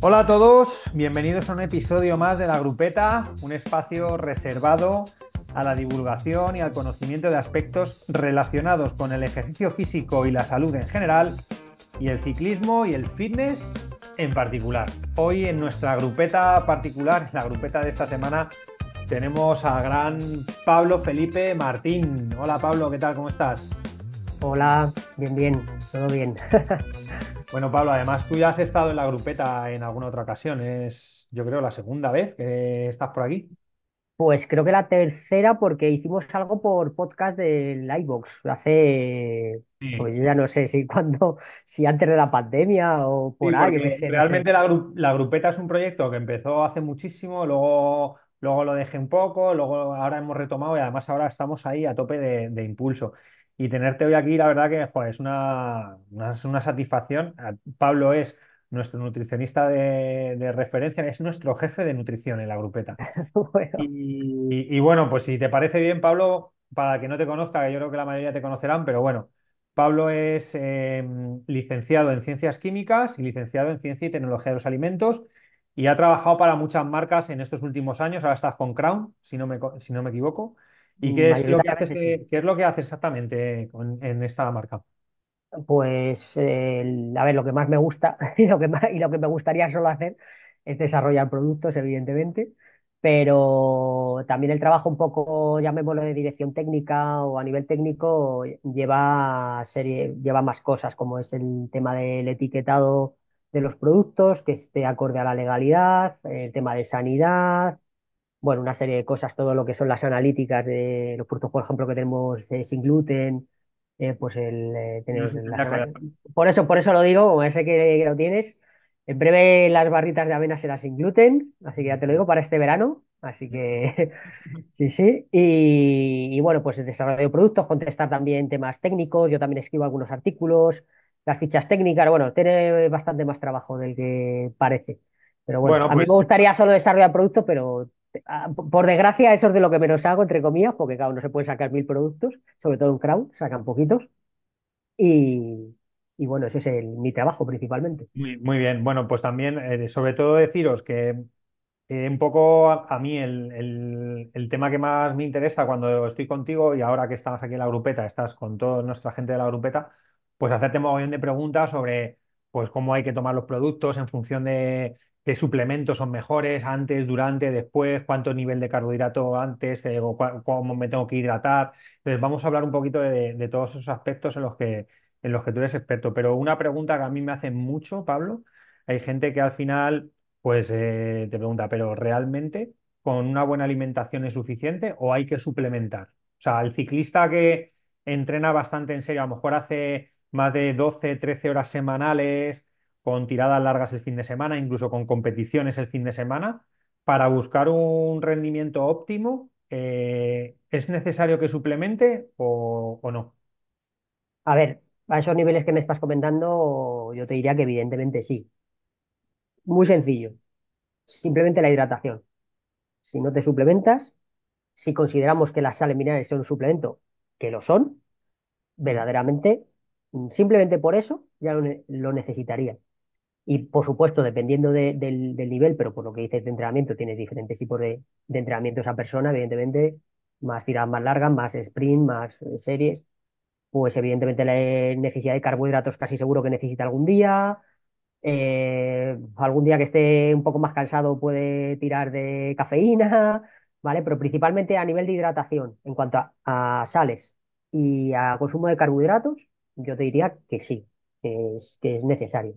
Hola a todos, bienvenidos a un episodio más de La Grupeta, un espacio reservado a la divulgación y al conocimiento de aspectos relacionados con el ejercicio físico y la salud en general, y el ciclismo y el fitness en particular. Hoy en nuestra grupeta particular, la grupeta de esta semana, tenemos a gran Pablo Felipe Martín. Hola Pablo, ¿qué tal? ¿Cómo estás? Hola, bien, bien, todo bien. Bueno, Pablo, además tú ya has estado en la grupeta en alguna otra ocasión. Es, yo creo, la segunda vez que estás por aquí. Pues creo que la tercera, porque hicimos algo por podcast del iBox hace, pues yo ya no sé si cuando, si antes de la pandemia o por algo. realmente la, grupeta es un proyecto que empezó hace muchísimo, luego, luego lo dejé un poco, luego ahora hemos retomado y además ahora estamos ahí a tope de impulso. Y tenerte hoy aquí, la verdad que es una, satisfacción. Pablo es nuestro nutricionista de, referencia, es nuestro jefe de nutrición en la grupeta. Y, bueno, pues si te parece bien, Pablo, para que no te conozca, que yo creo que la mayoría te conocerán, pero bueno, Pablo es em, licenciado en ciencias químicas y licenciado en ciencia y tecnología de los alimentos y ha trabajado para muchas marcas en estos últimos años. Ahora estás con Crown, si no me, si no me equivoco. ¿Y qué es lo que hace eh, lo que exactamente en esta marca? Pues, a ver, lo que más me gusta y lo que más, y lo que me gustaría solo hacer es desarrollar productos, evidentemente, pero también el trabajo un poco, llamémoslo de dirección técnica o a nivel técnico, lleva, serie, lleva más cosas, como es el tema del etiquetado de los productos, que esté acorde a la legalidad, el tema de sanidad, bueno, una serie de cosas, todo lo que son las analíticas de los productos, por ejemplo, que tenemos eh, sin gluten, eh, pues el eh, por eso, por eso lo digo, como sé que, lo tienes. En breve las barritas de avena serán sin gluten, así que ya te lo digo para este verano. Así que sí, sí. Y, bueno, pues el desarrollo de productos, contestar también temas técnicos. Yo también escribo algunos artículos, las fichas técnicas. Bueno, tiene bastante más trabajo del que parece. Pero bueno, a mí pues me gustaría solo desarrollar productos, pero Ah, por desgracia, eso es de lo que menos hago, entre comillas, porque claro, no se pueden sacar mil productos, sobre todo un crowd, sacan poquitos. Y, bueno, ese es mi trabajo principalmente. Muy, bien, bueno, pues también, eh, sobre todo deciros que eh, un poco a, mí el, tema que más me interesa cuando estoy contigo y ahora que estamos aquí en la grupeta, estás con toda nuestra gente de la grupeta, pues hacerte un montón de preguntas sobre pues cómo hay que tomar los productos en función de qué suplementos son mejores antes, durante, después, cuánto nivel de carbohidrato antes, eh, cómo me tengo que hidratar. Entonces, vamos a hablar un poquito de, todos esos aspectos en los, que, en los que tú eres experto. Pero una pregunta que a mí me hace mucho, Pablo, hay gente que al final, pues eh, te pregunta, pero ¿realmente con una buena alimentación es suficiente o hay que suplementar? O sea, el ciclista que entrena bastante en serio, a lo mejor hace más de 12, 13 horas semanales, con tiradas largas el fin de semana, incluso con competiciones el fin de semana, para buscar un rendimiento óptimo, eh, ¿es necesario que suplemente o, no? A ver, a esos niveles que me estás comentando, yo te diría que evidentemente sí. Muy sencillo. Simplemente la hidratación. Si no te suplementas, si consideramos que las sales minerales son un suplemento, que lo son, verdaderamente, simplemente por eso ya lo, necesitarían. lo y por supuesto, dependiendo del, nivel, pero por lo que dices de entrenamiento, tienes diferentes tipos de, entrenamiento esa persona, evidentemente, más tiradas más largas, más sprint, más eh, series. Pues evidentemente la eh, necesidad de carbohidratos casi seguro que necesita algún día. Eh, algún día que esté un poco más cansado puede tirar de cafeína, ¿vale? Pero principalmente a nivel de hidratación, en cuanto a, sales y a consumo de carbohidratos, yo te diría que sí, que es necesario.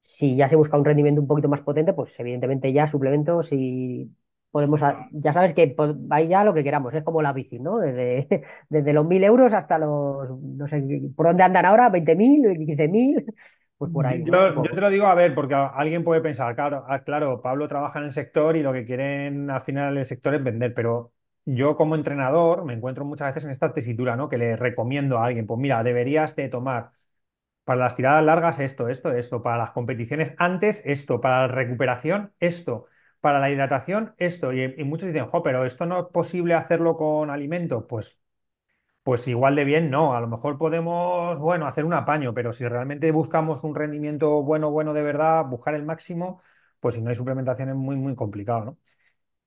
Si ya se busca un rendimiento un poquito más potente, pues evidentemente ya suplementos y podemos, ya sabes que ahí ya lo que queramos, es como la bici, ¿no? Desde, los 1.000 euros hasta los, no sé, ¿por dónde andan ahora? ¿20.000? ¿15.000? Pues por ahí. Yo, te lo digo a ver, porque alguien puede pensar, claro, ah, claro, Pablo trabaja en el sector y lo que quieren al final el sector es vender, pero yo como entrenador me encuentro muchas veces en esta tesitura, ¿no? Que le recomiendo a alguien, pues mira, deberías de tomar para las tiradas largas, esto, esto, esto. Para las competiciones antes, esto. Para la recuperación, esto. Para la hidratación, esto. Y, muchos dicen, pero esto no es posible hacerlo con alimento. Pues, pues igual de bien no. A lo mejor podemos, bueno, hacer un apaño, pero si realmente buscamos un rendimiento bueno, bueno de verdad, buscar el máximo, pues si no hay suplementación es muy, muy complicado,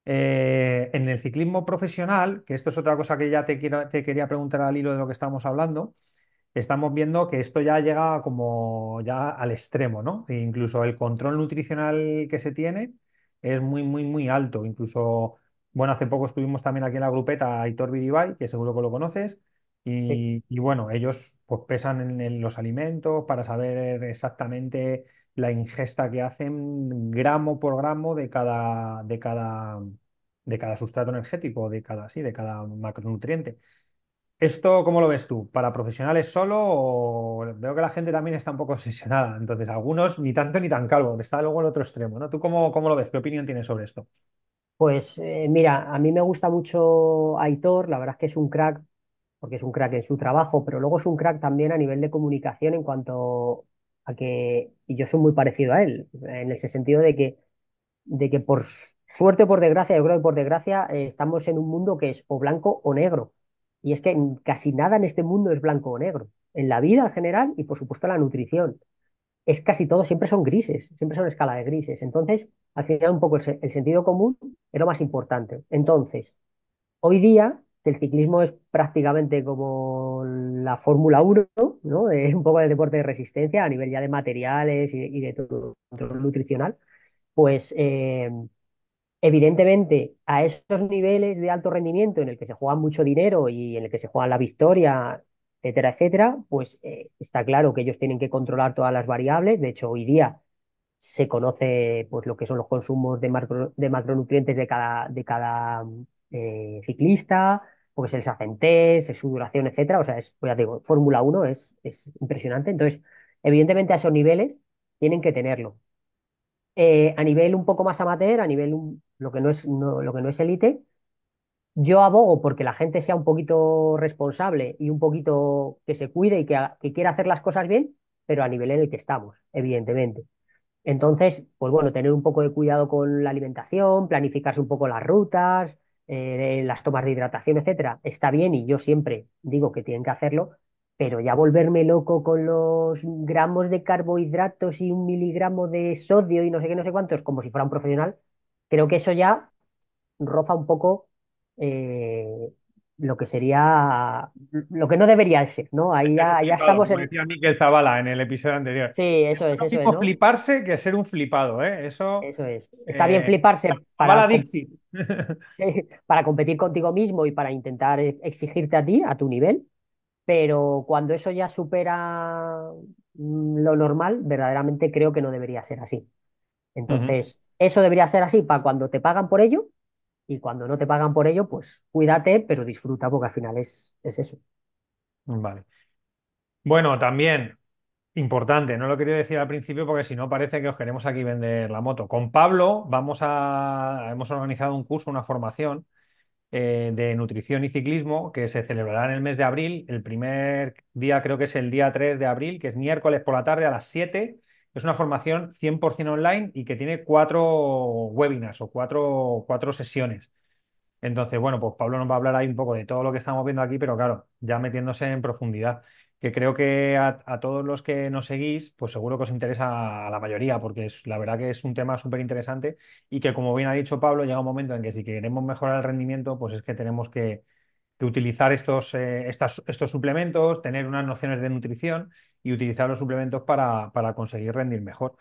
eh, en el ciclismo profesional, que esto es otra cosa que ya te, te quería preguntar al hilo de lo que estábamos hablando, estamos viendo que esto ya llega como ya al extremo, ¿no? E incluso el control nutricional que se tiene es muy, muy, muy alto. Incluso, bueno, hace poco estuvimos también aquí en la grupeta a Aitor Bidibay, que seguro que lo conoces, y, bueno, ellos pues pesan en, los alimentos para saber exactamente la ingesta que hacen gramo por gramo de cada, de cada, de cada sustrato energético, de cada, sí, de cada macronutriente. ¿Esto cómo lo ves tú? ¿Para profesionales solo o veo que la gente también está un poco obsesionada? Entonces, algunos ni tanto ni tan calvo, está luego el otro extremo, ¿no? ¿Tú cómo, cómo lo ves? ¿Qué opinión tienes sobre esto? Pues eh, mira, a mí me gusta mucho Aitor, la verdad es que es un crack, porque es un crack en su trabajo, pero luego es un crack también a nivel de comunicación en cuanto a que, y yo soy muy parecido a él, en ese sentido de que, de que por suerte, por desgracia, yo creo que por desgracia, eh, estamos en un mundo que es o blanco o negro. Y es que casi nada en este mundo es blanco o negro, en la vida en general y por supuesto la nutrición. Es casi todo, siempre son grises, siempre son escala de grises. Entonces, al final un poco el, sentido común era lo más importante. Entonces, hoy día el ciclismo es prácticamente como la Fórmula 1, ¿no? Es un poco el deporte de resistencia a nivel ya de materiales y, de todo, nutricional, pues... Eh, Evidentemente, a esos niveles de alto rendimiento en el que se juega mucho dinero y en el que se juega la victoria, etcétera, etcétera, pues eh, está claro que ellos tienen que controlar todas las variables. De hecho, hoy día se conoce pues, lo que son los consumos de, macronutrientes de cada, de cada eh, ciclista, porque es el sacentés, es su duración, etcétera. O sea, es, pues, ya digo, Fórmula 1 es, es impresionante. Entonces, evidentemente a esos niveles tienen que tenerlo. Eh, a nivel un poco más amateur, a nivel lo que no es lo que no es élite, yo abogo porque la gente sea un poquito responsable y un poquito que se cuide y que, quiera hacer las cosas bien, pero a nivel en el que estamos, evidentemente. Entonces, pues bueno, tener un poco de cuidado con la alimentación, planificarse un poco las rutas, eh, las tomas de hidratación, etcétera, está bien y yo siempre digo que tienen que hacerlo, pero ya volverme loco con los gramos de carbohidratos y un miligramo de sodio y no sé qué, no sé cuántos, como si fuera un profesional, creo que eso ya roza un poco eh, lo que sería, lo que no debería ser, ¿no? Ahí ya, ya estamos como en... decía Miquel Zavala en el episodio anterior. Sí, eso es, eso es, fliparse que ser un flipado, ¿eh? Eso, eso es. Está bien eh, fliparse. para competir contigo mismo y para intentar exigirte a ti, a tu nivel, pero cuando eso ya supera mm, lo normal, verdaderamente creo que no debería ser así. Entonces, eso debería ser así para cuando te pagan por ello y cuando no te pagan por ello, pues cuídate, pero disfruta porque al final es, es eso. Vale. Bueno, también importante, no lo quería decir al principio porque si no parece que os queremos aquí vender la moto. Con Pablo vamos a hemos organizado un curso, una formación eh, de nutrición y ciclismo que se celebrará en el mes de abril. El primer día creo que es el día 3 de abril, que es miércoles por la tarde a las 7. Es una formación 100% online y que tiene cuatro webinars o cuatro, cuatro sesiones. Entonces, bueno, pues Pablo nos va a hablar ahí un poco de todo lo que estamos viendo aquí, pero claro, ya metiéndose en profundidad que creo que a, todos los que nos seguís, pues seguro que os interesa a la mayoría, porque es, la verdad que es un tema súper interesante y que, como bien ha dicho Pablo, llega un momento en que si queremos mejorar el rendimiento, pues es que tenemos que, utilizar estos, eh, estos suplementos, tener unas nociones de nutrición y utilizar los suplementos para, para conseguir rendir mejor.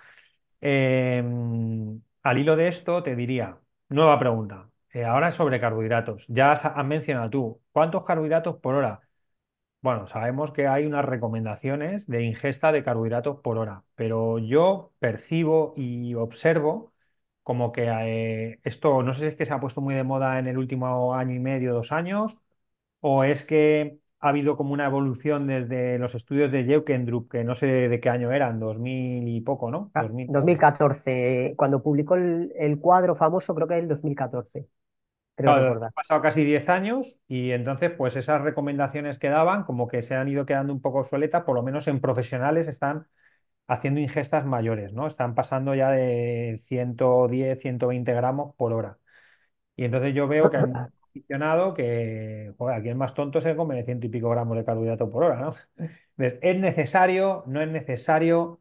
Em, al hilo de esto, te diría, nueva pregunta. Eh, ahora sobre carbohidratos. Ya has mencionado tú, ¿cuántos carbohidratos por hora? Bueno, sabemos que hay unas recomendaciones de ingesta de carbohidratos por hora, pero yo percibo y observo como que eh, esto, no sé si es que se ha puesto muy de moda en el último año y medio, dos años, o es que ha habido como una evolución desde los estudios de Jeukendrup, que no sé de qué año eran, 2000 y poco, ¿no? 2014, ah, cuando publicó el, cuadro famoso, creo que es el 2014. Ha pasado casi 10 años y entonces pues esas recomendaciones que daban como que se han ido quedando un poco obsoletas, por lo menos en profesionales están haciendo ingestas mayores, ¿no? Están pasando ya de 110, 120 gramos por hora. Y entonces yo veo que han posicionado que, aquí el más tonto se come de ciento y pico gramos de carbohidrato por hora, ¿no? Entonces, ¿es necesario? ¿No es necesario?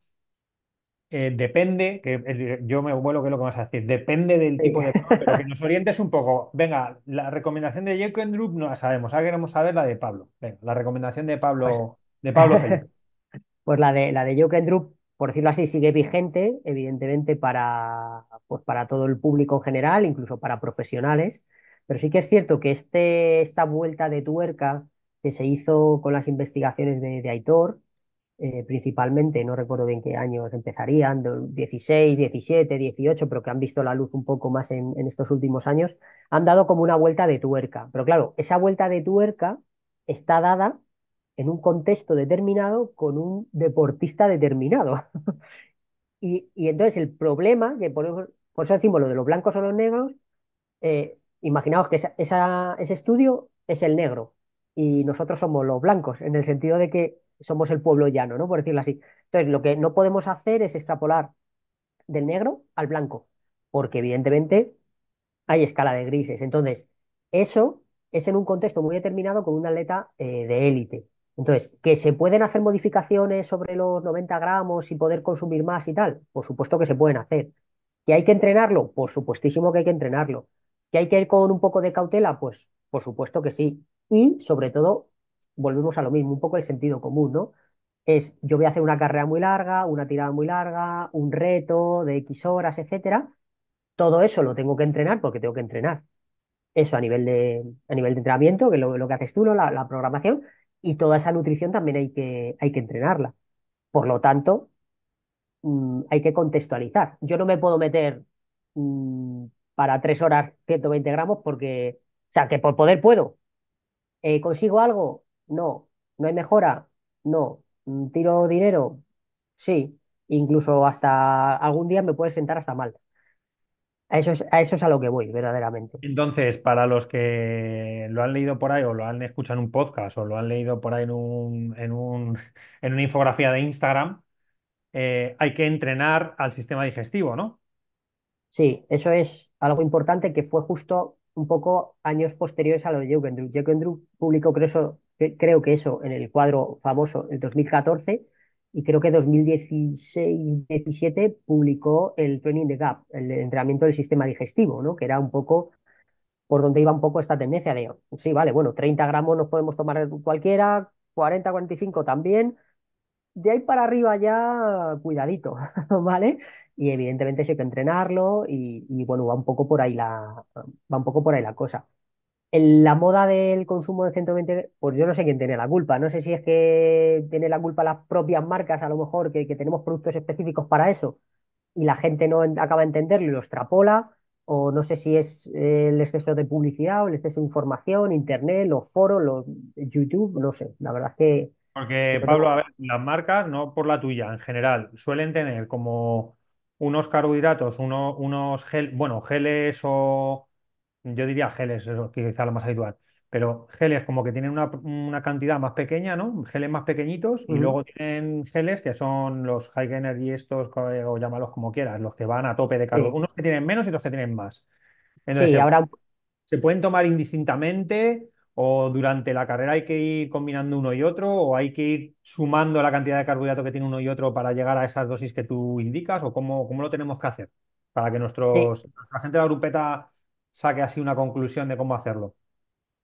Eh, depende, que eh, yo me vuelvo que es lo que vas a decir, depende del tipo de pero que nos orientes un poco. Venga, la recomendación de Jacob no la sabemos, ahora queremos saber la de Pablo. Venga, la recomendación de Pablo, pues, de Pablo Felipe. Pues la de la de por decirlo así, sigue vigente, evidentemente, para, pues para todo el público en general, incluso para profesionales. Pero sí que es cierto que este, esta vuelta de tuerca que se hizo con las investigaciones de, de Aitor, eh, principalmente, no recuerdo bien qué años empezarían, 16, 17, 18, pero que han visto la luz un poco más en, estos últimos años, han dado como una vuelta de tuerca. Pero claro, esa vuelta de tuerca está dada en un contexto determinado con un deportista determinado. y, entonces el problema, que por, por, eso decimos lo de los blancos o los negros, eh, imaginaos que esa, ese estudio es el negro y nosotros somos los blancos, en el sentido de que somos el pueblo llano, ¿no? Por decirlo así. Entonces, lo que no podemos hacer es extrapolar del negro al blanco, porque evidentemente hay escala de grises. Entonces, eso es en un contexto muy determinado con un atleta eh, de élite. Entonces, ¿que se pueden hacer modificaciones sobre los 90 gramos y poder consumir más y tal? Por supuesto que se pueden hacer. ¿Que hay que entrenarlo? Por supuestísimo que hay que entrenarlo. ¿Que hay que ir con un poco de cautela? Pues por supuesto que sí. Y sobre todo, volvemos a lo mismo, un poco el sentido común, ¿no? Es, yo voy a hacer una carrera muy larga, una tirada muy larga, un reto de X horas, etcétera. Todo eso lo tengo que entrenar porque tengo que entrenar. Eso a nivel de, nivel de entrenamiento, que lo, que haces tú, la, programación, y toda esa nutrición también hay que, hay que entrenarla. Por lo tanto, mm, hay que contextualizar. Yo no me puedo meter mm, para tres horas 120 gramos porque, o sea, que por poder puedo. Eh, ¿Consigo algo? No. ¿No hay mejora? No. Mm, ¿Tiro dinero? Sí. Incluso hasta algún día me puede sentar hasta mal. A eso, es, a eso es a lo que voy, verdaderamente. Entonces, para los que lo han leído por ahí o lo han escuchado en un podcast o lo han leído por ahí en, un, un, en una infografía de Instagram, eh, hay que entrenar al sistema digestivo, ¿no? Sí, eso es algo importante que fue justo un poco años posteriores a lo de Jürgen publicó publicó, creo, creo que eso en el cuadro famoso el 2014 y creo que 2016-17 publicó el Training the Gap, el entrenamiento del sistema digestivo, ¿no? que era un poco por donde iba un poco esta tendencia de, sí, vale, bueno, 30 gramos nos podemos tomar cualquiera, 40, 45 también, de ahí para arriba ya cuidadito, ¿vale? Y evidentemente eso hay que entrenarlo y, y bueno, va un poco por ahí la, va un poco por ahí la cosa en la moda del consumo de 120, pues yo no sé quién tiene la culpa. No sé si es que tiene la culpa las propias marcas, a lo mejor, que, tenemos productos específicos para eso y la gente no acaba de entenderlo y lo extrapola. O no sé si es eh, el exceso de publicidad o el exceso de información, internet, los foros, los YouTube, no sé. La verdad es que. Porque, Pablo, a ver, las marcas, no por la tuya, en general, suelen tener como unos carbohidratos, unos bueno, geles o yo diría geles, que quizá lo más habitual, pero geles como que tienen una, cantidad más pequeña, ¿no? Geles más pequeñitos y luego tienen geles que son los high energy estos, eh, o llámalos como quieras, los que van a tope de calor, unos que tienen menos y otros que tienen más. Entonces, sí, ahora... Se pueden tomar indistintamente o durante la carrera hay que ir combinando uno y otro, o hay que ir sumando la cantidad de carbohidrato que tiene uno y otro para llegar a esas dosis que tú indicas, o cómo, cómo lo tenemos que hacer para que nuestros, la nuestra gente de la grupeta saque así una conclusión de cómo hacerlo.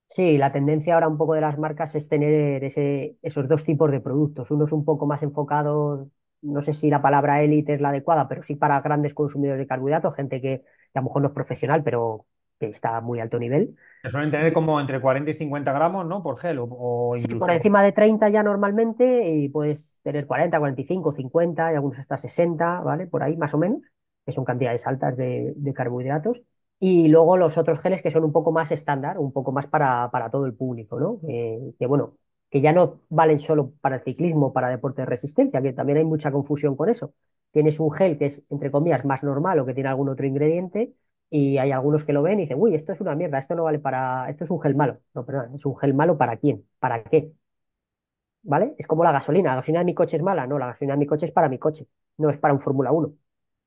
Sí, la tendencia ahora un poco de las marcas es tener ese, esos dos tipos de productos. Uno es un poco más enfocado no sé si la palabra élite es la adecuada, pero sí para grandes consumidores de carbohidratos, gente que, a lo mejor no es profesional, pero que está a muy alto nivel. suelen tener como entre 40 y 50 gramos, ¿no? Por gel o, incluso... por encima de 30 ya normalmente y puedes tener 40, 45, 50 y algunos hasta 60, ¿vale? Por ahí más o menos, que son cantidades altas de carbohidratos. Y luego los otros geles que son un poco más estándar, un poco más para, para todo el público, ¿no? Eh, que bueno, que ya no valen solo para el ciclismo, para deporte de resistencia, que también hay mucha confusión con eso. Tienes un gel que es, entre comillas, más normal o que tiene algún otro ingrediente y hay algunos que lo ven y dicen, uy, esto es una mierda, esto no vale para, esto es un gel malo. No, perdón, es un gel malo para quién, para qué. ¿Vale? Es como la gasolina, la gasolina de mi coche es mala, no, la gasolina de mi coche es para mi coche, no es para un Fórmula 1.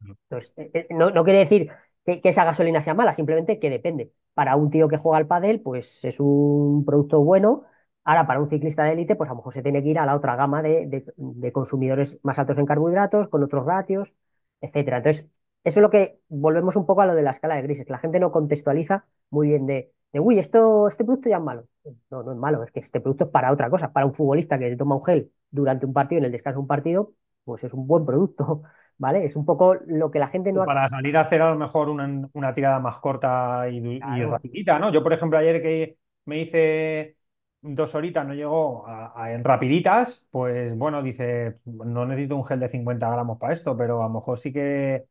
Entonces, eh, eh, no, no quiere decir que, esa gasolina sea mala, simplemente que depende. Para un tío que juega al pádel, pues es un producto bueno. Ahora, para un ciclista de élite, pues a lo mejor se tiene que ir a la otra gama de, consumidores más altos en carbohidratos, con otros ratios, etcétera. Entonces, eso es lo que volvemos un poco a lo de la escala de grises. La gente no contextualiza muy bien de, de uy, esto, este producto ya es malo. No, no es malo, es que este producto es para otra cosa. Para un futbolista que toma un gel durante un partido, en el descanso de un partido, pues es un buen producto. ¿vale? Es un poco lo que la gente no... Pues para salir a hacer a lo mejor una, una tirada más corta y, rapidita, ¿no? Yo, por ejemplo, ayer que me hice dos horitas, no llego en rapiditas, pues bueno, dice, no necesito un gel de 50 gramos para esto, pero a lo mejor sí que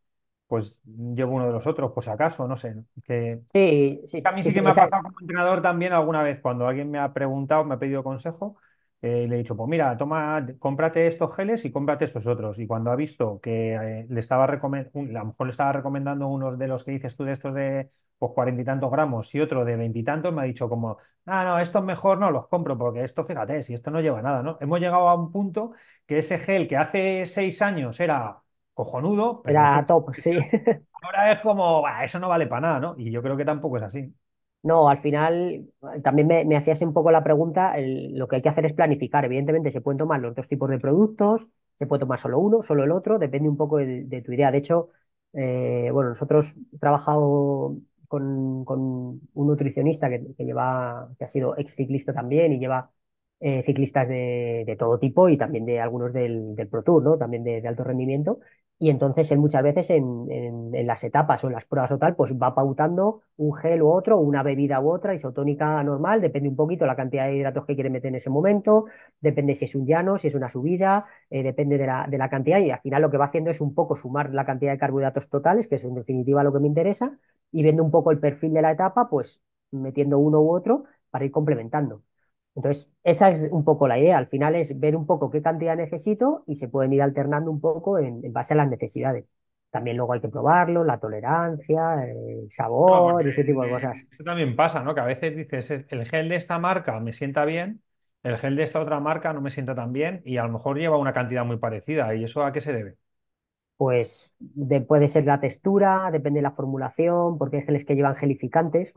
pues llevo uno de los otros, pues acaso, no sé. Que... Sí, sí. A mí sí, que me ha pasado como entrenador también alguna vez, cuando alguien me ha preguntado, me ha pedido consejo, eh, le he dicho, pues mira, toma, cómprate estos geles y cómprate estos otros. Y cuando ha visto que eh, le estaba recomendando, a lo mejor le estaba recomendando unos de los que dices tú de estos de pues cuarenta y tantos gramos y otro de veintitantos, me ha dicho como, ah, no, estos mejor no los compro porque esto, fíjate, si esto no lleva nada, ¿no? Hemos llegado a un punto que ese gel que hace seis años era cojonudo. Pero era top, sí. Ahora es como, eso no vale para nada, ¿no? Y yo creo que tampoco es así. No, al final eh, también me, hacías un poco la pregunta, lo que hay que hacer es planificar. Evidentemente se pueden tomar los dos tipos de productos, se puede tomar solo uno, solo el otro, depende un poco de, tu idea. De hecho, eh, bueno, nosotros he trabajado con, un nutricionista que, que, lleva, que ha sido ex ciclista también y lleva eh, ciclistas de, todo tipo y también de algunos del, Pro Tour, También de, alto rendimiento. Y entonces muchas veces en, las etapas o en las pruebas o tal, pues va pautando un gel u otro, una bebida u otra, isotónica normal, depende un poquito la cantidad de hidratos que quiere meter en ese momento, depende si es un llano, si es una subida, eh, depende de la, de la cantidad y al final lo que va haciendo es un poco sumar la cantidad de carbohidratos totales, que es en definitiva lo que me interesa, y viendo un poco el perfil de la etapa, pues metiendo uno u otro para ir complementando. Entonces, esa es un poco la idea. Al final es ver un poco qué cantidad necesito y se pueden ir alternando un poco en, base a las necesidades. También luego hay que probarlo, la tolerancia, el sabor, ese tipo de eh, cosas. Eso también pasa, ¿no? Que a veces dices, el gel de esta marca me sienta bien, el gel de esta otra marca no me sienta tan bien y a lo mejor lleva una cantidad muy parecida. ¿Y eso a qué se debe? Pues puede ser la textura, depende de la formulación, porque hay geles que llevan gelificantes,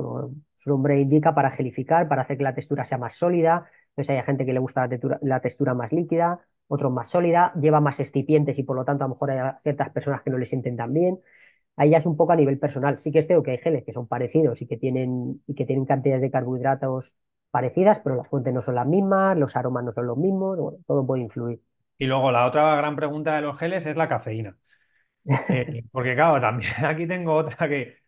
su nombre indica para gelificar, para hacer que la textura sea más sólida. Entonces hay gente que le gusta la textura, más líquida, otros más sólida, lleva más estipientes y por lo tanto a lo mejor hay ciertas personas que no le sienten tan bien. Ahí ya es un poco a nivel personal. Sí que es cierto que hay geles que son parecidos y que tienen, y que tienen cantidades de carbohidratos parecidas, pero las fuentes no son las mismas, los aromas no son los mismos, todo puede influir. Y luego la otra gran pregunta de los geles es la cafeína. Eh, porque claro, también aquí tengo otra que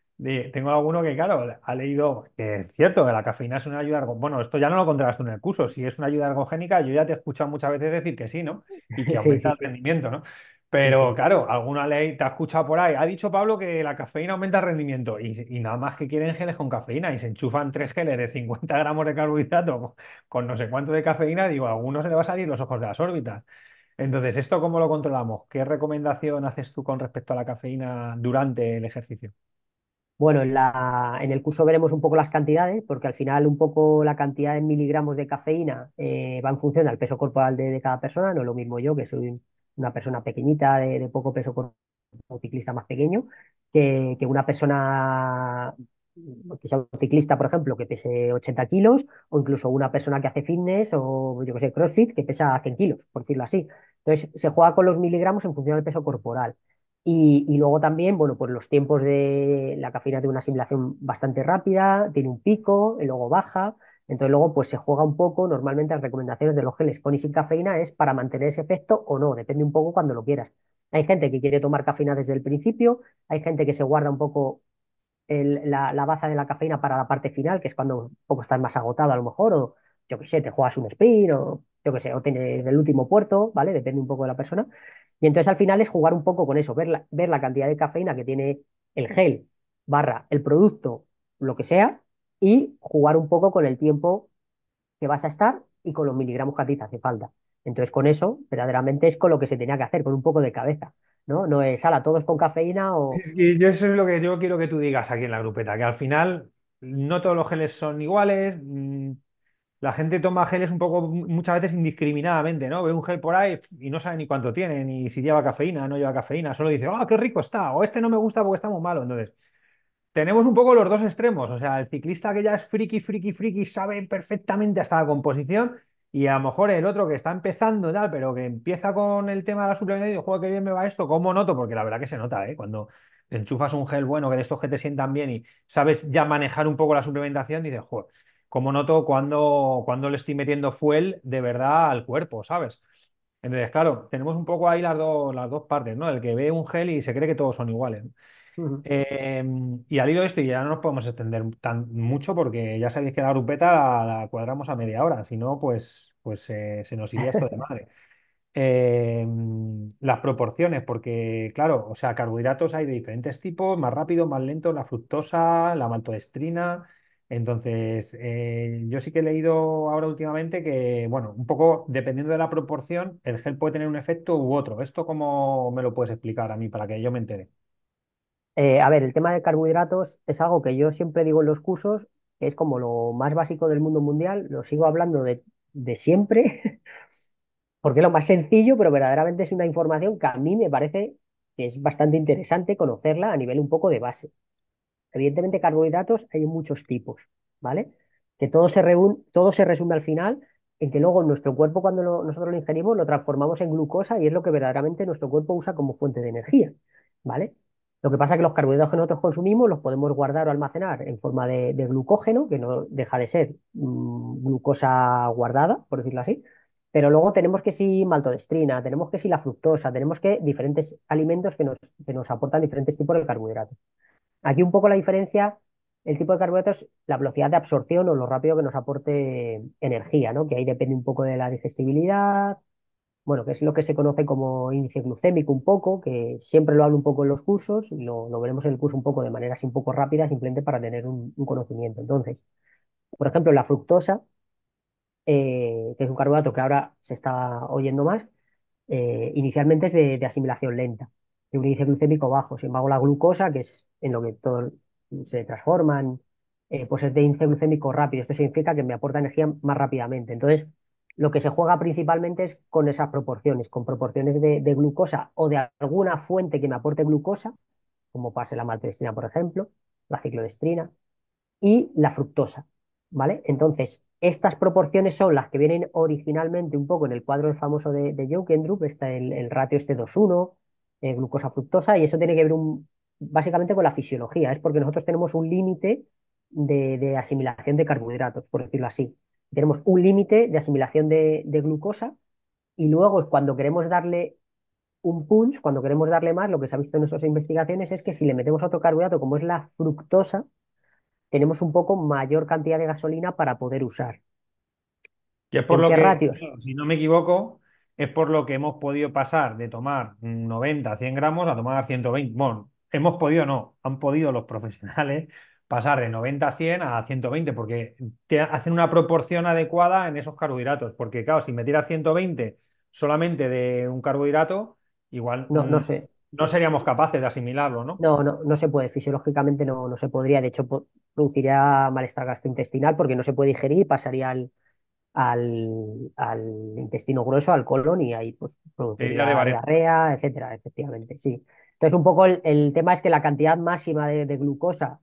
tengo alguno que, claro, ha leído que es cierto que la cafeína es una ayuda ergogénica. Bueno, esto ya no lo tú en el curso. Si es una ayuda ergogénica, yo ya te he escuchado muchas veces decir que sí, ¿no? Y que aumenta el rendimiento, ¿no? Pero claro, alguna ley te ha escuchado por ahí. Ha dicho Pablo que la cafeína aumenta el rendimiento y, nada más que quieren geles con cafeína y se enchufan tres geles de 50 gramos de carbohidrato con, no sé cuánto de cafeína. Digo, a algunos se le va a salir los ojos de las órbitas. Entonces, ¿esto cómo lo controlamos? ¿Qué recomendación haces tú con respecto a la cafeína durante el ejercicio? Bueno, en, el curso veremos un poco las cantidades, porque al final un poco la cantidad de miligramos de cafeína eh, va en función al peso corporal de, cada persona, no lo mismo yo, que soy una persona pequeñita, de, poco peso corporal, un ciclista más pequeño, que, una persona sea un ciclista, por ejemplo, que pese 80 kilos, o incluso una persona que hace fitness o yo que sé, CrossFit, que pesa 100 kilos, por decirlo así. Entonces, se juega con los miligramos en función del peso corporal. Y, luego también, bueno, pues los tiempos de la cafeína tiene una asimilación bastante rápida, tiene un pico, y luego baja. Entonces luego pues se juega un poco, normalmente las recomendaciones de los geles con y sin cafeína es para mantener ese efecto o no, depende un poco cuando lo quieras. Hay gente que quiere tomar cafeína desde el principio, hay gente que se guarda un poco la, la, baza de la cafeína para la parte final, que es cuando un poco estás más agotado a lo mejor, o, yo qué sé, te juegas un spin o yo que sé, o tienes el último puerto, ¿vale? Depende un poco de la persona. Y entonces al final es jugar un poco con eso, ver la, ver la cantidad de cafeína que tiene el gel, barra, el producto, lo que sea, y jugar un poco con el tiempo que vas a estar y con los miligramos que a ti te hace falta. Entonces con eso, verdaderamente es con lo que se tenía que hacer, con un poco de cabeza. ¿no? No es, ala, todos con cafeína o... Y eso es lo que yo quiero que tú digas aquí en la grupeta, que al final no todos los geles son iguales, mm, la gente toma geles un poco, muchas veces indiscriminadamente, ¿no? Ve un gel por ahí y no sabe ni cuánto tiene, ni si lleva cafeína, no lleva cafeína, solo dice, ah, oh, qué rico está, o este no me gusta porque está muy malo. Entonces, tenemos un poco los dos extremos, o sea, el ciclista que ya es friki, friki, friki, sabe perfectamente hasta la composición, y a lo mejor el otro que está empezando, tal, pero que empieza con el tema de la suplementación, y juega qué bien me va esto, ¿cómo noto? Porque la verdad que se nota, ¿eh? Cuando te enchufas un gel bueno, que de estos que te sientan bien y sabes ya manejar un poco la suplementación, dices, joder cómo noto cuando, cuando le estoy metiendo fuel de verdad al cuerpo, ¿sabes? Entonces, claro, tenemos un poco ahí las, las dos partes, ¿no? El que ve un gel y se cree que todos son iguales. Em, y al hilo de esto, ya no nos podemos extender tan mucho porque ya sabéis que la grupeta la, cuadramos a media hora, si no, pues, pues se nos iría esto de madre. Em, las proporciones, porque claro, o sea, carbohidratos hay de diferentes tipos, más rápido, más lento, la fructosa, la maltodextrina, entonces, eh, yo sí que he leído ahora últimamente que, bueno, un poco dependiendo de la proporción, el gel puede tener un efecto u otro. ¿Esto cómo me lo puedes explicar a mí para que yo me entere? Eh, a ver, el tema de carbohidratos es algo que yo siempre digo en los cursos, es como lo más básico del mundo mundial, lo sigo hablando de, de siempre, porque es lo más sencillo, pero verdaderamente es una información que a mí me parece que es bastante interesante conocerla a nivel un poco de base. Evidentemente, carbohidratos hay muchos tipos, ¿vale? Que todo se, resume al final en que luego nuestro cuerpo, cuando nosotros lo ingerimos, lo transformamos en glucosa y es lo que verdaderamente nuestro cuerpo usa como fuente de energía, ¿vale? Lo que pasa es que los carbohidratos que nosotros consumimos los podemos guardar o almacenar en forma de, glucógeno, que no deja de ser mm, glucosa guardada, por decirlo así, pero luego tenemos que si maltodestrina, tenemos que si la fructosa, tenemos que diferentes alimentos que nos aportan diferentes tipos de carbohidratos. Aquí un poco la diferencia, el tipo de carbohidratos, la velocidad de absorción o lo rápido que nos aporte energía, ¿no? Que ahí depende un poco de la digestibilidad, bueno, que es lo que se conoce como índice glucémico un poco, que siempre lo hablo un poco en los cursos y lo, veremos en el curso un poco de manera así un poco rápida, simplemente para tener un, conocimiento. Entonces, por ejemplo, la fructosa, eh, que es un carbohidrato que ahora se está oyendo más, eh, inicialmente es de asimilación lenta de un índice glucémico bajo. Sin embargo, la glucosa, que es en lo que todo se transforman, eh, pues es de índice glucémico rápido. Esto significa que me aporta energía más rápidamente. Entonces, lo que se juega principalmente es con esas proporciones, con proporciones de, glucosa o de alguna fuente que me aporte glucosa, como pase la maltodextrina, por ejemplo, la ciclodestrina, y la fructosa. ¿Vale? Entonces, estas proporciones son las que vienen originalmente un poco en el cuadro famoso de, de Joukendrup, está el, el ratio este 2-1, eh, glucosa, fructosa, y eso tiene que ver básicamente con la fisiología. Es porque nosotros tenemos un límite de, asimilación de carbohidratos, por decirlo así. Tenemos un límite de asimilación de, glucosa y luego cuando queremos darle un punch, cuando queremos darle más, lo que se ha visto en nuestras investigaciones es que si le metemos otro carbohidrato como es la fructosa, tenemos un poco mayor cantidad de gasolina para poder usar. Que por lo que, si no me equivoco, es por lo que hemos podido pasar de tomar 90, a 100 gramos a tomar 120. Bueno, hemos podido, no, han podido los profesionales pasar de 90 a 100 a 120 porque te hacen una proporción adecuada en esos carbohidratos. Porque, claro, si metiera 120 solamente de un carbohidrato, igual no, mm, no, seríamos capaces de asimilarlo, ¿no? No, no, no se puede, fisiológicamente no, no se podría, de hecho produciría malestar gastrointestinal porque no se puede digerir y pasaría al, al, intestino grueso, al colon, y ahí pues produciría diarrea, etcétera, efectivamente, sí. Entonces, un poco el, tema es que la cantidad máxima de, glucosa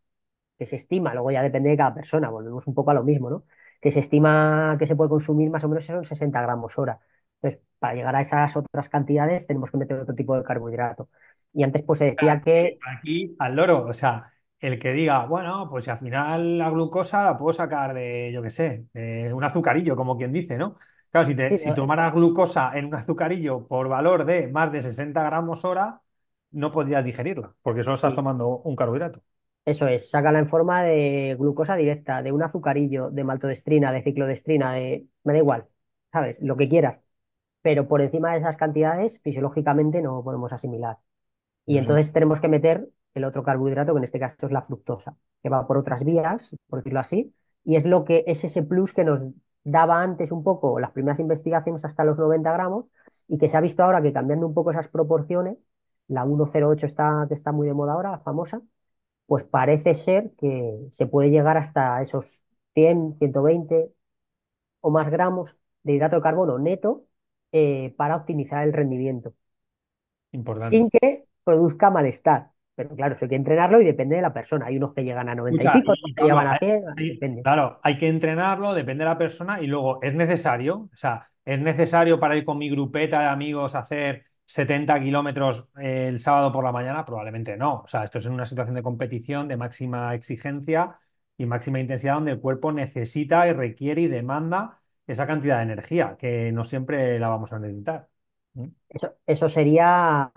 que se estima, luego ya depende de cada persona, volvemos un poco a lo mismo, ¿no? Que se estima que se puede consumir más o menos son 60 gramos hora. Entonces, para llegar a esas otras cantidades tenemos que meter otro tipo de carbohidrato. Y antes pues se decía que... Aquí al loro, o sea, el que diga, bueno, pues si al final la glucosa la puedo sacar de, yo qué sé, un azucarillo, como quien dice, ¿no? Claro, si, te, si eh tomaras glucosa en un azucarillo por valor de más de 60 gramos hora, no podrías digerirla, porque solo estás tomando un carbohidrato. Eso es, sácala en forma de glucosa directa, de un azucarillo, de maltodestrina, de ciclodestrina, de... me da igual, ¿sabes? Lo que quieras. Pero por encima de esas cantidades, fisiológicamente no podemos asimilar. Y entonces tenemos que meter el otro carbohidrato, que en este caso es la fructosa, que va por otras vías, por decirlo así, y es lo que es ese plus que nos daba antes un poco las primeras investigaciones hasta los 90 gramos y que se ha visto ahora que cambiando un poco esas proporciones, la 108 está, que está muy de moda ahora, la famosa, pues parece ser que se puede llegar hasta esos 100, 120 o más gramos de hidrato de carbono neto eh, para optimizar el rendimiento. Sin que produzca malestar. Pero claro, hay que entrenarlo y depende de la persona. Hay unos que llegan a 95, otros que llegan a 100, Claro, hay que entrenarlo, depende de la persona y luego es necesario, o sea, es necesario para ir con mi grupeta de amigos a hacer 70 kilómetros eh, el sábado por la mañana, probablemente no. O sea, esto es en una situación de competición de máxima exigencia y máxima intensidad donde el cuerpo necesita y requiere y demanda esa cantidad de energía que no siempre la vamos a necesitar. eso sería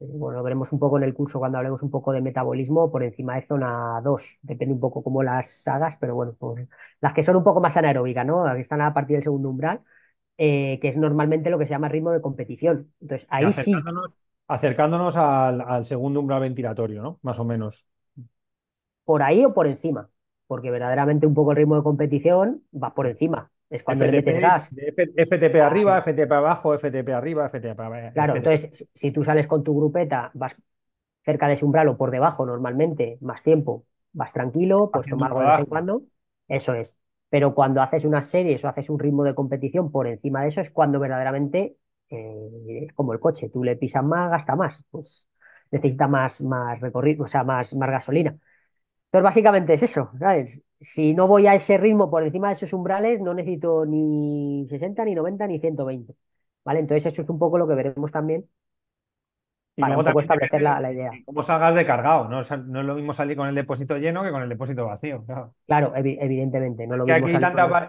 eh, bueno, lo veremos un poco en el curso cuando hablemos un poco de metabolismo, por encima de zona 2, depende un poco como las hagas, pero bueno, las que son un poco más anaeróbicas, ¿no? Las están a partir del segundo umbral, eh, que es normalmente lo que se llama ritmo de competición. Entonces, ahí acercándonos, sí. Acercándonos al, al, segundo umbral ventilatorio, ¿no? Más o menos. Por ahí o por encima, porque verdaderamente un poco el ritmo de competición va por encima. Es cuando FTP, FTP arriba, FTP abajo, FTP arriba, FTP abajo. Claro, entonces, si tú sales con tu grupeta, vas cerca de ese umbral o por debajo normalmente, más tiempo, vas tranquilo, pues toma algo de vez en cuando. Eso es. Pero cuando haces una serie o haces un ritmo de competición por encima de eso, es cuando verdaderamente eh, es como el coche, tú le pisas más, gasta más, pues necesita más, más recorrido, o sea, más, más gasolina. Entonces, básicamente es eso, ¿sabes? Si no voy a ese ritmo por encima de esos umbrales, no necesito ni 60, ni 90, ni 120. ¿Vale? Entonces, eso es un poco lo que veremos también y para establecer la, idea. Cómo salgas de cargado, no, no, es lo mismo salir con el depósito lleno que con el depósito vacío. Claro, evidentemente. No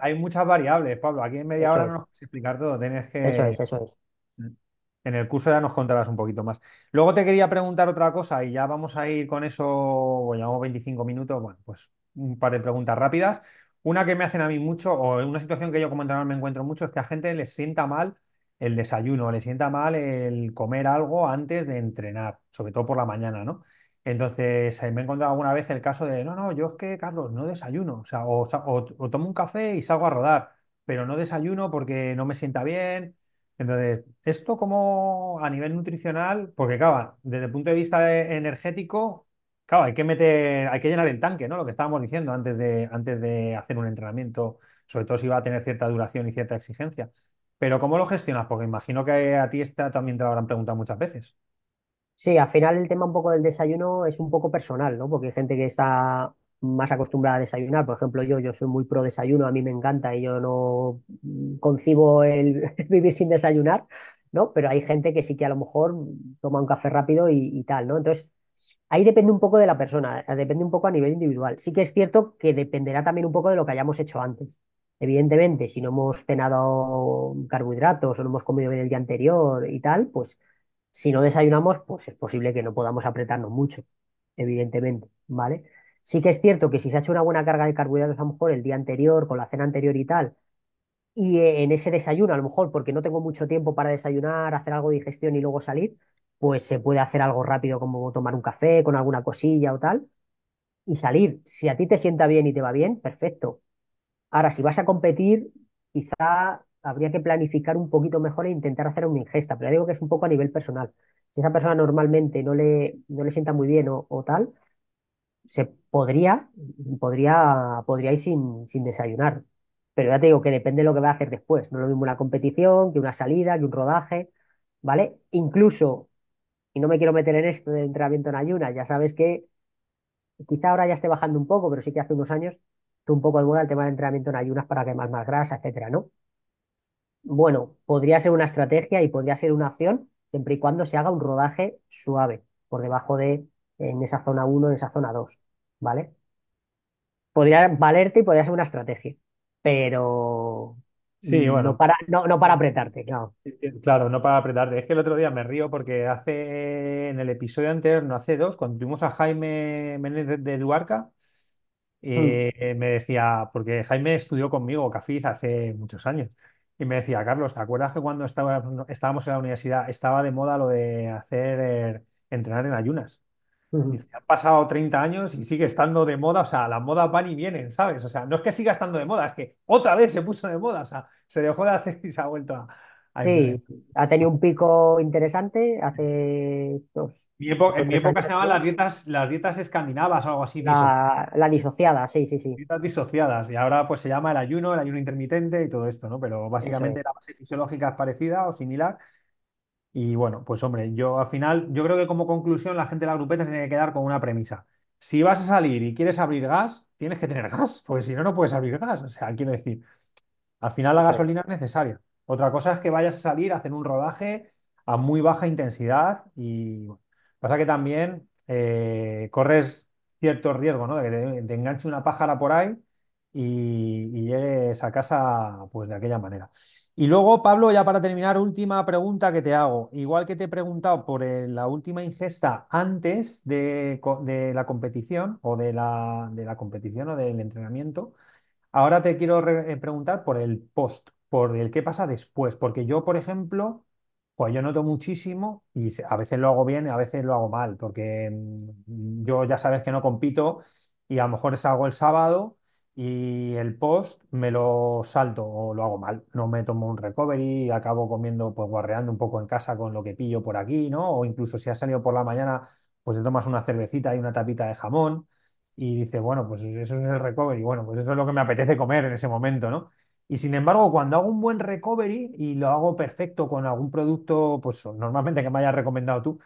hay, muchas variables, Pablo. Aquí en media hora no nos explicar todo. Tienes que... Eso es, eso es. En el curso ya nos contarás un poquito más. Luego te quería preguntar otra cosa y ya vamos a ir con eso, pues llevamos 25 minutos, bueno, pues un par de preguntas rápidas. Una que me hacen a mí mucho, o una situación que yo como entrenador me encuentro mucho, es que a gente le sienta mal el desayuno, le sienta mal el comer algo antes de entrenar, sobre todo por la mañana, ¿no? Entonces, eh, me he encontrado alguna vez el caso de, no, no, yo es que, Carlos, no desayuno, o sea, o tomo un café y salgo a rodar, pero no desayuno porque no me sienta bien, entonces, esto como a nivel nutricional, porque claro, desde el punto de vista energético, claro, hay que meter, hay que llenar el tanque, ¿no? Lo que estábamos diciendo antes de, antes de hacer un entrenamiento, sobre todo si va a tener cierta duración y cierta exigencia. Pero ¿cómo lo gestionas? Porque imagino que a ti también te lo habrán preguntado muchas veces. Sí, al final el tema un poco del desayuno es un poco personal, ¿no? Porque hay gente que está más acostumbrada a desayunar. Por ejemplo, yo, yo soy muy pro desayuno, a mí me encanta y yo no concibo el vivir sin desayunar, ¿no? Pero hay gente que sí que a lo mejor toma un café rápido y, y, tal, ¿no? Entonces, ahí depende un poco de la persona, depende un poco a nivel individual. Sí que es cierto que dependerá también un poco de lo que hayamos hecho antes. Evidentemente, si no hemos cenado carbohidratos o no hemos comido bien el día anterior y tal, pues si no desayunamos, pues es posible que no podamos apretarnos mucho, evidentemente, ¿vale? Sí que es cierto que si se ha hecho una buena carga de carbohidratos a lo mejor el día anterior, con la cena anterior y tal, y eh, en ese desayuno, a lo mejor porque no tengo mucho tiempo para desayunar, hacer algo de digestión y luego salir, pues se puede hacer algo rápido como tomar un café con alguna cosilla o tal y salir. Si a ti te sienta bien y te va bien, perfecto. Ahora, si vas a competir, quizá habría que planificar un poquito mejor e intentar hacer una ingesta, pero digo que es un poco a nivel personal. Si esa persona normalmente no le, no le sienta muy bien o tal, se podría, podría, podría ir sin, sin desayunar. Pero ya te digo que depende de lo que va a hacer después. No es lo mismo una competición que una salida, que un rodaje, ¿vale? Incluso, y no me quiero meter en esto de entrenamiento en ayunas, ya sabes que quizá ahora ya esté bajando un poco, pero sí que hace unos años tú un poco de moda el tema de entrenamiento en ayunas para quemar más grasa, etcétera, ¿no? Bueno, podría ser una estrategia y podría ser una opción siempre y cuando se haga un rodaje suave, por debajo de en esa zona 1, en esa zona 2, ¿vale? Podría valerte y podría ser una estrategia, pero sí, bueno. no, para, no, para apretarte, claro. Claro, no para apretarte. Es que el otro día me río porque hace, en el episodio anterior, no hace dos, cuando tuvimos a Jaime Menéndez de Duarca, eh, mm. me decía, porque Jaime estudió conmigo Cafiz hace muchos años. Y me decía, Carlos, ¿te acuerdas que cuando estábamos en la universidad estaba de moda lo de hacer eh, entrenar en ayunas? han pasado 30 años y sigue estando de moda, o sea, las modas van y vienen, ¿sabes? O sea, no es que siga estando de moda, es que otra vez se puso de moda, o sea, se dejó de hacer y se ha vuelto a... sí, ha tenido un pico interesante hace dos. en mi época se llamaban las dietas, las dietas escandinavas o algo así. La, la, disociada, sí, sí, sí. Dietas disociadas, y ahora pues se llama el ayuno, el ayuno intermitente y todo esto, ¿no? Pero básicamente la base fisiológica es parecida o similar y bueno, pues hombre, yo al final, yo creo que como conclusión la gente de la grupeta tiene que quedar con una premisa. Si vas a salir y quieres abrir gas, tienes que tener gas, porque si no, no puedes abrir gas. O sea, quiero decir, al final la gasolina es necesaria. Otra cosa es que vayas a salir a hacer un rodaje a muy baja intensidad y pasa que también eh, corres cierto riesgo, ¿no? De que te, enganche una pájara por ahí y, y llegues a casa pues de aquella manera. Y luego, Pablo, ya para terminar, última pregunta que te hago. Igual que te he preguntado por eh, la última ingesta antes de, la competición o de la, competición o del entrenamiento, ahora te quiero eh, preguntar por el post, por el qué pasa después. Porque yo, por ejemplo, pues yo noto muchísimo y a veces lo hago bien, y a veces lo hago mal, porque mm, yo ya sabes que no compito y a lo mejor salgo el sábado y el post me lo salto o lo hago mal. No me tomo un recovery, acabo comiendo, pues guarreando un poco en casa con lo que pillo por aquí, ¿no? O incluso si has salido por la mañana, pues te tomas una cervecita y una tapita de jamón y dices, bueno, pues eso es el recovery, bueno, pues eso es lo que me apetece comer en ese momento, ¿no? Y sin embargo, cuando hago un buen recovery y lo hago perfecto con algún producto, pues normalmente que me hayas recomendado tú,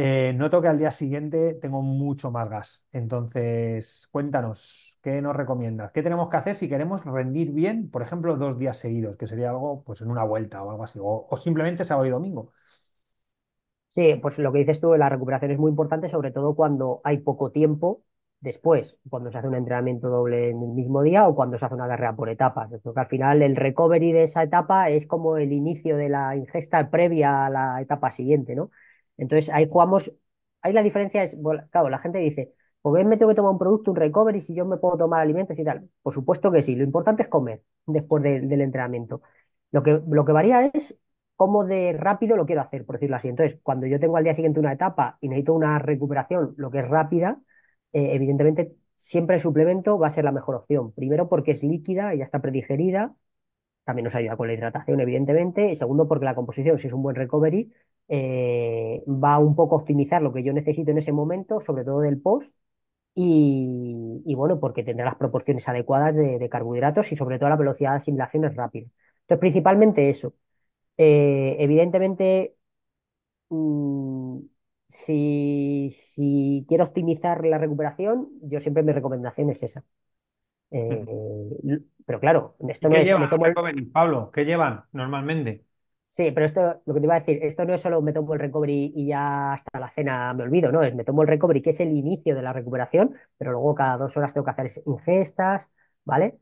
eh, noto que al día siguiente tengo mucho más gas. Entonces, cuéntanos, ¿qué nos recomiendas? ¿Qué tenemos que hacer si queremos rendir bien, por ejemplo, dos días seguidos, que sería algo pues en una vuelta o algo así, o, simplemente sábado y domingo? Sí, pues lo que dices tú, la recuperación es muy importante, sobre todo cuando hay poco tiempo después, cuando se hace un entrenamiento doble en el mismo día o cuando se hace una carrera por etapas. Porque al final el recovery de esa etapa es como el inicio de la ingesta previa a la etapa siguiente, ¿no? Entonces ahí jugamos, ahí la diferencia es, claro, la gente dice, qué pues me tengo que tomar un producto, un recovery, si yo me puedo tomar alimentos y tal. Por supuesto que sí, lo importante es comer después del entrenamiento. Lo que, lo que varía es cómo de rápido lo quiero hacer, por decirlo así. Entonces, cuando yo tengo al día siguiente una etapa y necesito una recuperación, lo que es rápida, eh, evidentemente siempre el suplemento va a ser la mejor opción. Primero porque es líquida, y ya está predigerida, también nos ayuda con la hidratación, evidentemente. Y segundo porque la composición, si es un buen recovery, eh, va un poco a optimizar lo que yo necesito en ese momento, sobre todo del post, y, bueno, porque tendrá las proporciones adecuadas de, carbohidratos y sobre todo la velocidad de asimilación es rápida. Entonces, principalmente eso. Eh, evidentemente, mm, si, quiero optimizar la recuperación, yo siempre mi recomendación es esa. Eh, pero claro, esto no ¿Qué llevan, Pablo? ¿Qué llevan normalmente? Sí, pero esto, lo que te iba a decir, esto no es solo me tomo el recovery y ya hasta la cena me olvido, ¿no? Es me tomo el recovery, que es el inicio de la recuperación, pero luego cada dos horas tengo que hacer ingestas, ¿vale?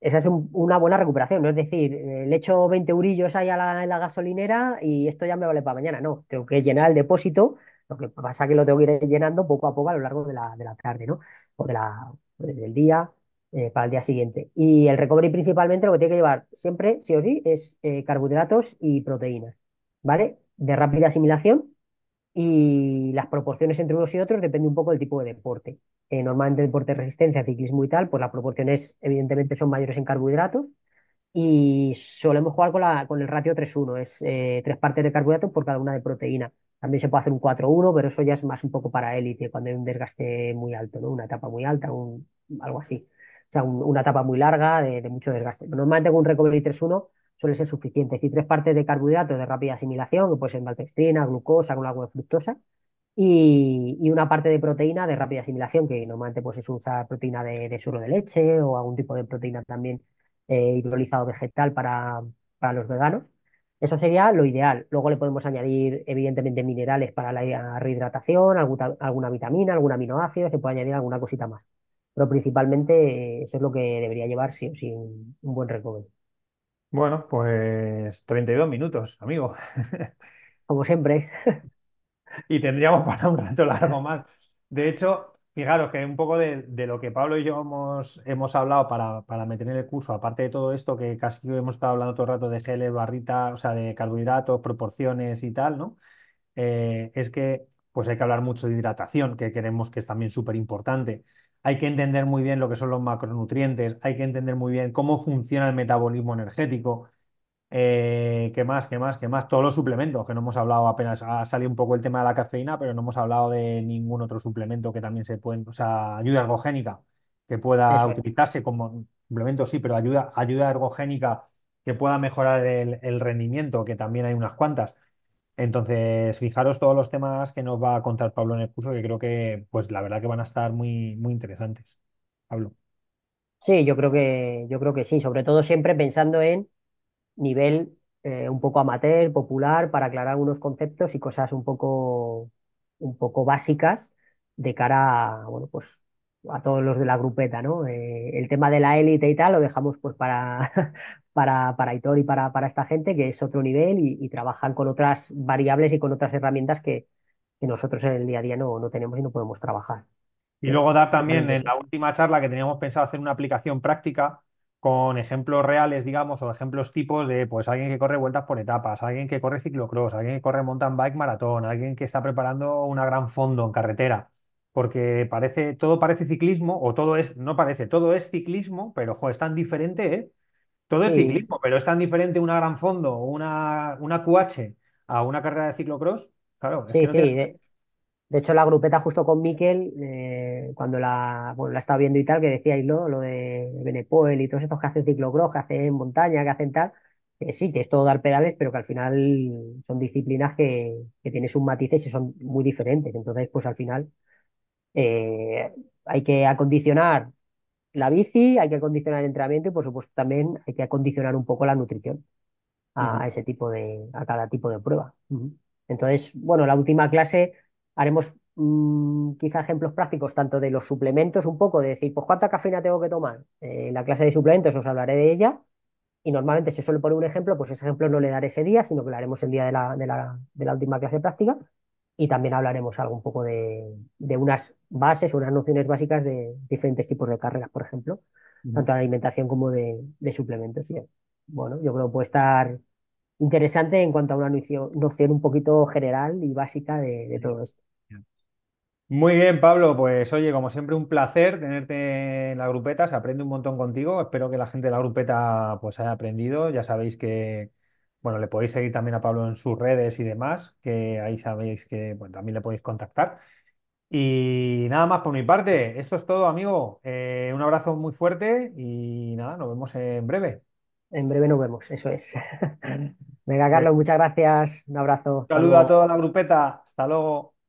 Esa es una buena recuperación, no es decir, eh, le echo 20 eurillos ahí a la, gasolinera y esto ya me vale para mañana, no, tengo que llenar el depósito, lo que pasa es que lo tengo que ir llenando poco a poco a lo largo de la, de la tarde, ¿no? O de la, del día, eh, para el día siguiente. Y el recovery principalmente lo que tiene que llevar siempre, sí o sí, es eh, carbohidratos y proteínas, ¿vale? De rápida asimilación y las proporciones entre unos y otros depende un poco del tipo de deporte. Eh, normalmente deporte de resistencia, ciclismo y tal, pues las proporciones evidentemente son mayores en carbohidratos y solemos jugar con, la, con el ratio 3-1, es tres partes de carbohidratos por cada una de proteína. También se puede hacer un 4-1, pero eso ya es más un poco para élite, cuando hay un desgaste muy alto, ¿no? una etapa muy alta, un, algo así sea, una etapa muy larga de, mucho desgaste. normalmente con un recovery 3-1 suele ser suficiente. Es decir, tres partes de carbohidratos de rápida asimilación, que puede ser maltextrina, glucosa, con agua de fructosa, y, una parte de proteína de rápida asimilación, que normalmente pues, es proteína de, de de leche o algún tipo de proteína también eh, hidrolizado vegetal para, para los veganos. Eso sería lo ideal. Luego le podemos añadir, evidentemente, minerales para la rehidratación, alguna, alguna vitamina, algún aminoácido, se puede añadir alguna cosita más. Pero principalmente eh, eso es lo que debería llevar sí un, buen recovery. Bueno, pues 32 minutos, amigo. Como siempre. Y tendríamos para un rato largo más. De hecho, fijaros que un poco de, lo que Pablo y yo hemos, hemos hablado para, para, meter el curso, aparte de todo esto que casi hemos estado hablando todo el rato de gel, barrita o sea, de carbohidratos, proporciones y tal, ¿no? Eh, es que pues hay que hablar mucho de hidratación, que queremos que es también súper importante hay que entender muy bien lo que son los macronutrientes, hay que entender muy bien cómo funciona el metabolismo energético, eh, qué más, qué más, qué más, todos los suplementos, que no hemos hablado apenas, ha salido un poco el tema de la cafeína, pero no hemos hablado de ningún otro suplemento que también se pueden, o sea, ayuda ergogénica que pueda utilizarse como suplemento, sí, pero ayuda, ayuda ergogénica que pueda mejorar el rendimiento, que también hay unas cuantas. Entonces, fijaros todos los temas que nos va a contar Pablo en el curso, que creo que, pues la verdad que van a estar muy, muy interesantes. Pablo. Sí, yo creo que, yo creo que sí, sobre todo siempre pensando en nivel eh, un poco amateur, popular, para aclarar unos conceptos y cosas un poco, un poco básicas de cara a, bueno, pues a todos los de la grupeta, ¿no? Eh, el tema de la élite y tal lo dejamos pues para, para, para Hitor y para, esta gente, que es otro nivel y, trabajan con otras variables y con otras herramientas que, nosotros en el día a día no, no tenemos y no podemos trabajar. Y luego dar también en la última charla que teníamos pensado hacer una aplicación práctica con ejemplos reales, digamos, o ejemplos tipos de, pues, alguien que corre vueltas por etapas, alguien que corre ciclocross, alguien que corre mountain bike maratón, alguien que está preparando una gran fondo en carretera porque parece, todo parece ciclismo, o todo es, no parece, todo es ciclismo, pero es tan diferente, ¿eh? Todo es ciclismo, pero es tan diferente una gran fondo, una, una QH a una carrera de ciclocross, claro. sí, sí, de, hecho la grupeta justo con Miquel, eh, cuando la, bueno, la estaba viendo y tal, que decíais lo de Benepoel y todos estos que hacen ciclocross, que hacen montaña, que hacen tal, que sí, que es todo dar pedales, pero que al final son disciplinas que, que tienen sus matices y son muy diferentes, entonces pues al final eh, hay que acondicionar la bici, hay que acondicionar el entrenamiento y por supuesto también hay que acondicionar un poco la nutrición a, ese tipo de, a cada tipo de prueba. Entonces, bueno, la última clase haremos mm, quizá ejemplos prácticos tanto de los suplementos un poco, de decir, pues cuánta cafeína tengo que tomar. Eh, la clase de suplementos os hablaré de ella y normalmente se suele poner un ejemplo, pues ese ejemplo no le daré ese día, sino que lo haremos el día de la, de la, de la última clase práctica y también hablaremos algo un poco de, unas bases, unas nociones básicas de diferentes tipos de carreras, por ejemplo, tanto de alimentación como de, suplementos. bueno, yo creo que puede estar interesante en cuanto a una noción, un poquito general y básica de, todo esto. Muy bien, Pablo. Pues oye, como siempre, un placer tenerte en la grupeta. Se aprende un montón contigo. Espero que la gente de la grupeta pues haya aprendido. Ya sabéis que, bueno, le podéis seguir también a Pablo en sus redes y demás, que ahí sabéis que también le podéis contactar. Y nada más por mi parte, esto es todo, amigo. Eh, un abrazo muy fuerte y nada, nos vemos en breve. En breve nos vemos, eso es. Venga, Carlos, muchas gracias. Un abrazo. Saludo a toda la grupeta. Hasta luego.